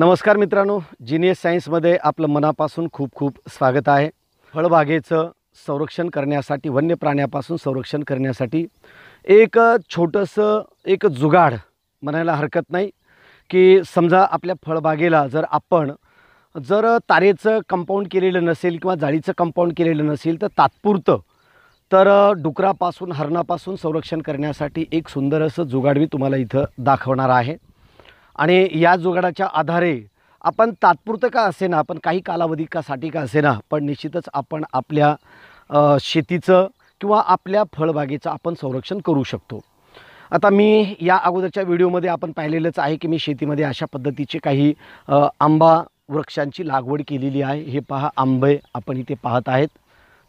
नमस्कार मित्रांनो जिनियस सायन्समध्ये आपलं मनापासून खूप खूप स्वागत आहे फळबागेचं संरक्षण करण्यासाठी वन्य प्राण्यापासून संरक्षण करण्यासाठी एक छोटंसं एक जुगाड म्हणायला हरकत नाही की समजा आपल्या फळबागेला जर आपण जर तारेचं कंपाऊंड केलेलं नसेल किंवा जाळीचं कंपाऊंड केलेलं नसेल तर तात्पुरतं तर डुकरापासून हरणापासून संरक्षण करण्यासाठी एक सुंदर असं जुगाड मी तुम्हाला इथं दाखवणार आहे आणि या जुगाडाच्या आधारे आपण तात्पुरतं का असेना आपण काही कालावधी का साठी का असेना पण निश्चितच आपण आपल्या शेतीचं किंवा आपल्या फळबागेचं आपण संरक्षण करू शकतो आता मी या अगोदरच्या व्हिडिओमध्ये आपण पाहिलेलंच आहे की मी शेतीमध्ये अशा पद्धतीचे काही आंबा वृक्षांची लागवड केलेली आहे हे पहा आंबे आपण इथे पाहत आहेत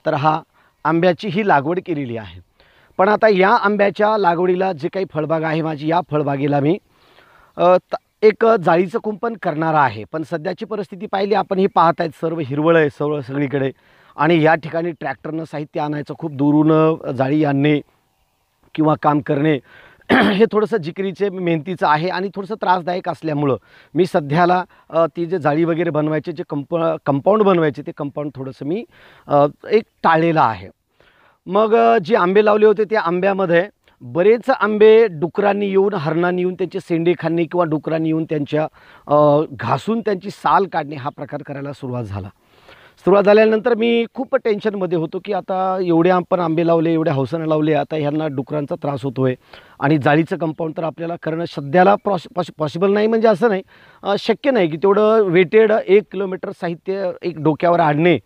तर हा आंब्याची ही लागवड केलेली आहे पण आता या आंब्याच्या लागवडीला जे काही फळबाग आहे माझी या फळबागेला मी एक जाळीचं कुंपण करणारं आहे पण सध्याची परिस्थिती पाहिली आपण हे पाहत आहेत सर्व हिरवळ आहे सर्व सगळीकडे आणि या ठिकाणी ट्रॅक्टरनं साहित्य आणायचं खूप दुरून जाळी आणणे किंवा काम करणे हे थोडंसं जिकरीचे मेहनतीचं आहे आणि थोडंसं त्रासदायक असल्यामुळं मी सध्याला ती जे जाळी वगैरे बनवायचे जे कंप कंपाऊंड बनवायचे ते कंपाऊंड थोडंसं मी एक टाळलेलं आहे मग जे आंबे लावले होते त्या आंब्यामध्ये बरेच आंबे डुकरांनी येऊन हरणांनी येऊन त्यांचे सेंडे खाणे किंवा डुकरांनी येऊन त्यांच्या घासून त्यांची साल काढणे हा प्रकार करायला सुरुवात झाला सुरुवात झाल्यानंतर मी खूप टेन्शनमध्ये होतो की आता एवढे आपण आंबे लावले एवढ्या हौसानं लावले आता ह्यांना डुकरांचा त्रास होतो आहे आणि जाळीचं कंपाऊंड तर आपल्याला करणं सध्याला प्रॉश पॉश पॉसिबल नाही म्हणजे असं नाही शक्य नाही की तेवढं वेटेड एक किलोमीटर साहित्य एक डोक्यावर आणणे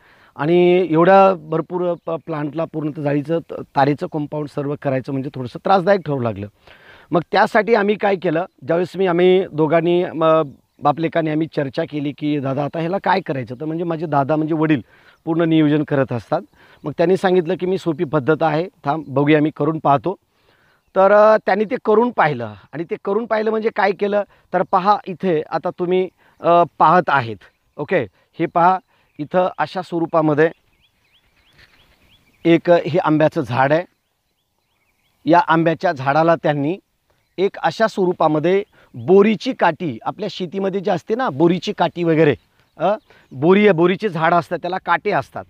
आणि एवढ्या भरपूर प प्लांटला पूर्ण जाळीचं तारेचं कंपाऊंड सर्व करायचं म्हणजे थोडंसं त्रासदायक ठरू लागलं मग त्यासाठी आम्ही काय केलं ज्यावेळेस मी आम्ही दोघांनी मग बापलेकाने आम्ही चर्चा केली की दादा आता ह्याला काय करायचं तर म्हणजे माझे दादा म्हणजे वडील पूर्ण नियोजन करत असतात मग त्यांनी सांगितलं की मी सोपी पद्धत आहे थांब बघूया आम्ही करून पाहतो तर त्यांनी ते करून पाहिलं आणि ते करून पाहिलं म्हणजे काय केलं तर पहा इथे आता तुम्ही पाहत आहेत ओके हे पहा इथं अशा स्वरूपामध्ये एक हे आंब्याचं झाड आहे या आंब्याच्या झाडाला त्यांनी एक अशा स्वरूपामध्ये बोरीची काटी आपल्या शेतीमध्ये जे असते ना बोरीची काटी वगैरे बोरी आहे बोरीचे झाडं असतात त्याला काटे असतात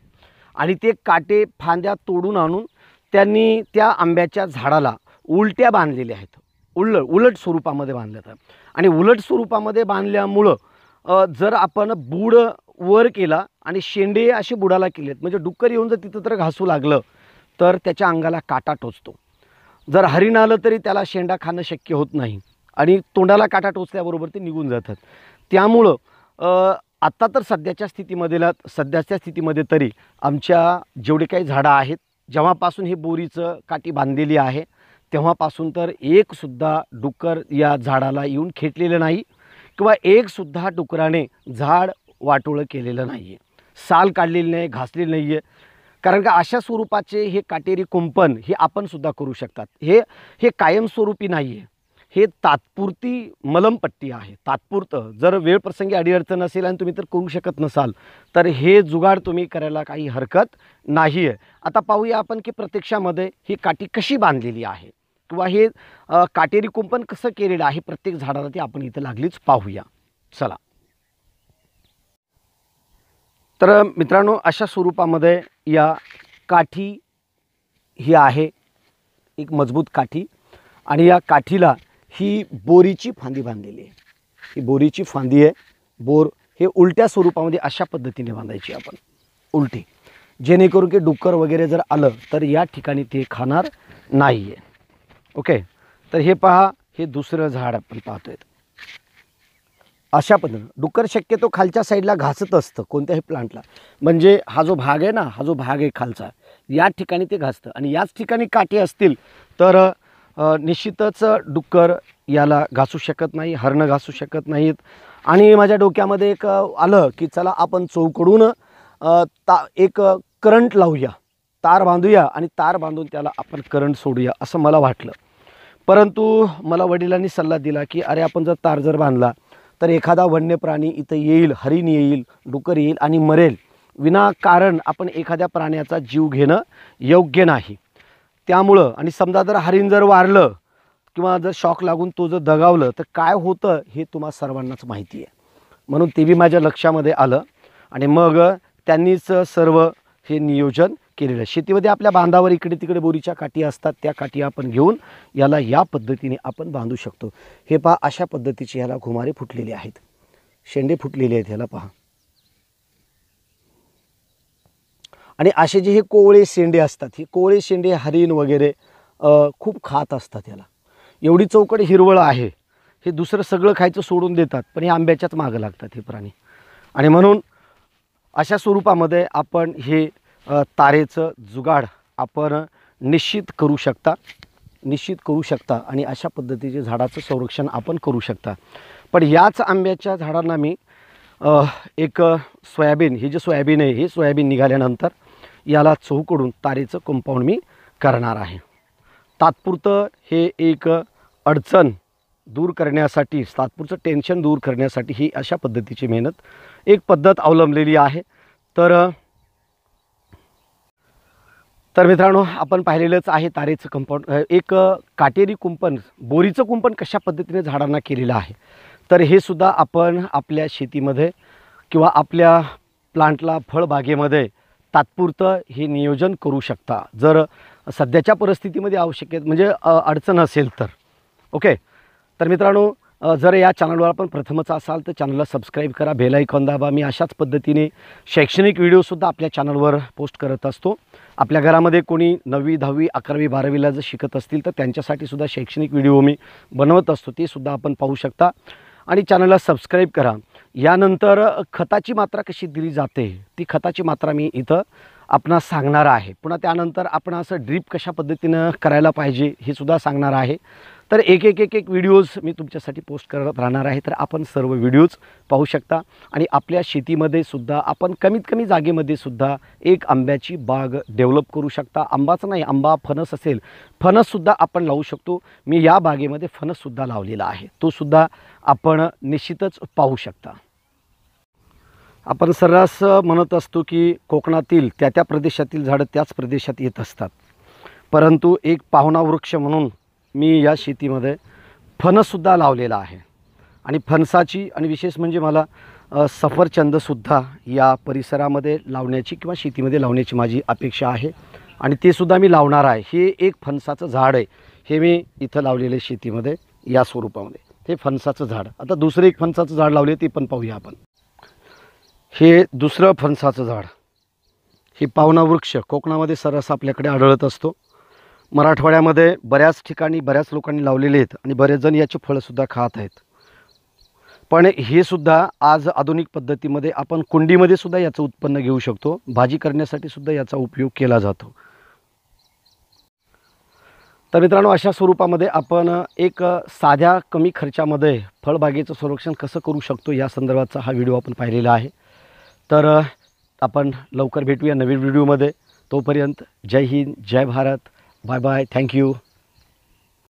आणि ते काटे फांद्या तोडून आणून त्यांनी त्या आंब्याच्या झाडाला उलट्या बांधलेल्या आहेत उलट उलट स्वरूपामध्ये बांधल्यात आणि उलट स्वरूपामध्ये बांधल्यामुळं जर आपण बूड वर केला आणि शेंडे असे बुडाला केलेत म्हणजे डुक्कर येऊन जर तिथं तर घासू लागलं तर त्याच्या अंगाला काटा टोचतो जर हरिण आलं तरी त्याला शेंडा खाणं शक्य होत नाही आणि तोंडाला काटा टोचल्याबरोबर ते निघून जातात त्यामुळं आत्ता तर सध्याच्या स्थितीमध्ये सध्याच्या स्थितीमध्ये तरी आमच्या जेवढे काही झाडं आहेत जेव्हापासून हे बोरीचं काठी बांधलेली आहे तेव्हापासून तर एकसुद्धा डुक्कर या झाडाला येऊन खेटलेलं नाही किंवा एकसुद्धा डुकराने झाड वाटोळं केलेलं नाही आहे साल काढलेली नाही घासलेली नाही आहे कारण का अशा स्वरूपाचे हे काटेरी कुंपण हे आपण सुद्धा करू शकतात हे हे कायमस्वरूपी नाही आहे हे तात्पुरती मलमपट्टी आहे तात्पुरतं जर वेळप्रसंगी अडीअडचण असेल आणि तुम्ही तर करू शकत नसाल तर हे जुगाड तुम्ही करायला काही हरकत नाही आहे आता पाहूया आपण की प्रत्यक्षामध्ये ही काठी कशी बांधलेली आहे किंवा हे काटेरी कुंपण कसं केलेलं आहे प्रत्येक झाडाला ती आपण इथं लागलीच पाहूया चला तर मित्रांनो अशा स्वरूपामध्ये या काठी ही आहे एक मजबूत काठी आणि या काठीला ही बोरीची फांदी बांधलेली आहे ही बोरीची फांदी आहे बोर हे उलट्या स्वरूपामध्ये अशा पद्धतीने बांधायची आपण उलटी जेणेकरून की डुक्कर वगैरे जर आलं तर या ठिकाणी ते खाणार नाही आहे ओके तर हे पहा हे दुसरं झाड आपण पाहतोय अशा पद्धतीनं डुक्कर शक्यतो खालच्या साईडला घासत असतं कोणत्याही प्लांटला म्हणजे हा जो भाग आहे ना हा जो भाग आहे खालचा या ठिकाणी ते घासतं आणि याच ठिकाणी काटे असतील तर निश्चितच डुक्कर याला घासू शकत नाही हरणं घासू शकत नाहीत आणि माझ्या डोक्यामध्ये एक आलं की चला आपण चौकडून ता एक करंट लावूया तार बांधूया आणि तार बांधून त्याला आपण करंट सोडूया असं मला वाटलं परंतु मला वडिलांनी सल्ला दिला की अरे आपण जर तार जर बांधला तर एखादा वन्य प्राणी इथं येईल हरिण येईल डुकर येईल आणि मरेल विनाकारण आपण एखाद्या प्राण्याचा जीव घेणं योग्य नाही त्यामुळं आणि समजा जर हरिण जर वारलं किंवा जर शॉक लागून तो जर दगावलं तर काय होतं हे तुम्हा सर्वांनाच माहिती आहे म्हणून ते बी माझ्या लक्षामध्ये आलं आणि मग त्यांनीच सर्व हे नियोजन केलेलं शेतीमध्ये आपल्या बांधावर इकडे तिकडे बोरीच्या काठी असतात त्या काठी आपण घेऊन याला या पद्धतीने आपण बांधू शकतो हे पहा अशा पद्धतीचे ह्याला घुमारे फुटलेले आहेत शेंडे फुटलेले आहेत ह्याला पहा आणि असे जे हे कोवळे शेंडे असतात हे कोवळे शेंडे हरिण वगैरे खूप खात असतात याला एवढी चौकट हिरवळ आहे हे दुसरं सगळं खायचं सोडून देतात पण हे आंब्याच्याच मागं लागतात हे प्राणी आणि म्हणून अशा स्वरूपामध्ये आपण हे तारेचं जुगाड आपण निश्चित करू शकता निश्चित करू शकता आणि अशा पद्धतीचे झाडाचं संरक्षण आपण करू शकता पण याच आंब्याच्या झाडांना मी एक सोयाबीन हे जे सोयाबीन आहे हे सोयाबीन निघाल्यानंतर याला चहूकडून तारेचं कंपाऊंड मी करणार आहे तात्पुरतं हे एक अडचण दूर करण्यासाठी तात्पुरचं टेन्शन दूर करण्यासाठी ही अशा पद्धतीची मेहनत एक पद्धत अवलंबलेली आहे तर तर मित्रांनो आपण पाहिलेलंच आहे तारेचं कंपाऊंड एक काटेरी कुंपण बोरीचं कुंपण कशा पद्धतीने झाडांना केलेलं आहे तर हे सुद्धा आपण आपल्या शेतीमध्ये किंवा आपल्या प्लांटला फळबागेमध्ये तात्पुरतं हे नियोजन करू शकता जर सध्याच्या परिस्थितीमध्ये आवश्यक म्हणजे अडचण असेल तर ओके तर मित्रांनो जर या चॅनलवर आपण प्रथमच असाल तर चॅनलला सबस्क्राईब करा बेल आयकॉन दाबा मी अशाच पद्धतीने शैक्षणिक व्हिडिओसुद्धा आपल्या चॅनलवर पोस्ट करत असतो आपल्या घरामध्ये कोणी नववी दहावी अकरावी बारावीला जर शिकत असतील तर त्यांच्यासाठी सुद्धा शैक्षणिक व्हिडिओ मी बनवत असतो ते सुद्धा आपण पाहू शकता आणि चॅनलला सबस्क्राईब करा यानंतर खताची मात्रा कशी दिली जाते ती खताची मात्रा मी इथं आपणास सांगणार आहे पुन्हा त्यानंतर आपण असं ड्रीप कशा पद्धतीनं करायला पाहिजे हे सुद्धा सांगणार आहे तर एक एक एक एक व्हिडिओज मी तुमच्यासाठी पोस्ट करत राहणार आहे तर आपण सर्व व्हिडिओज पाहू शकता आणि आपल्या शेतीमध्ये सुद्धा आपण कमीत कमी जागेमध्ये सुद्धा एक आंब्याची बाग डेव्हलप करू शकता आंबाच नाही आंबा फणस असेल फणससुद्धा आपण लावू शकतो मी या बागेमध्ये फणससुद्धा लावलेला आहे तोसुद्धा आपण निश्चितच पाहू शकता आपण सर्रास म्हणत असतो की कोकणातील त्या त्या प्रदेशातील झाडं त्याच प्रदेशात येत असतात परंतु एक पाहुणा वृक्ष म्हणून मी या शेतीमध्ये फणससुद्धा लावलेला आहे आणि फणसाची आणि विशेष म्हणजे मला सफरचंदसुद्धा या परिसरामध्ये लावण्याची किंवा शेतीमध्ये लावण्याची माझी अपेक्षा आहे आणि ते सुद्धा मी लावणार आहे हे एक फणसाचं झाड आहे हे मी इथं लावलेले शेतीमध्ये या स्वरूपामध्ये हे फणसाचं झाड आता दुसरं एक फणसाचं झाड लावले ते पण पाहूया आपण हे दुसरं फणसाचं झाड हे पावना वृक्ष कोकणामध्ये सरस आपल्याकडे आढळत असतो मराठवाड्यामध्ये बऱ्याच ठिकाणी बऱ्याच लोकांनी लावलेले आहेत आणि बरेच जण याची फळंसुद्धा खात आहेत पण हे सुद्धा आज आधुनिक पद्धतीमध्ये आपण कुंडीमध्ये सुद्धा याचं उत्पन्न घेऊ शकतो भाजी करण्यासाठी सुद्धा याचा उपयोग केला जातो तर मित्रांनो अशा स्वरूपामध्ये आपण एक साध्या कमी खर्चामध्ये फळबागेचं संरक्षण कसं करू शकतो या संदर्भातचा हा व्हिडिओ आपण पाहिलेला आहे तर आपण लवकर भेटूया नवीन व्हिडिओमध्ये तोपर्यंत जय हिंद जय Bharat Bye bye. Thank you.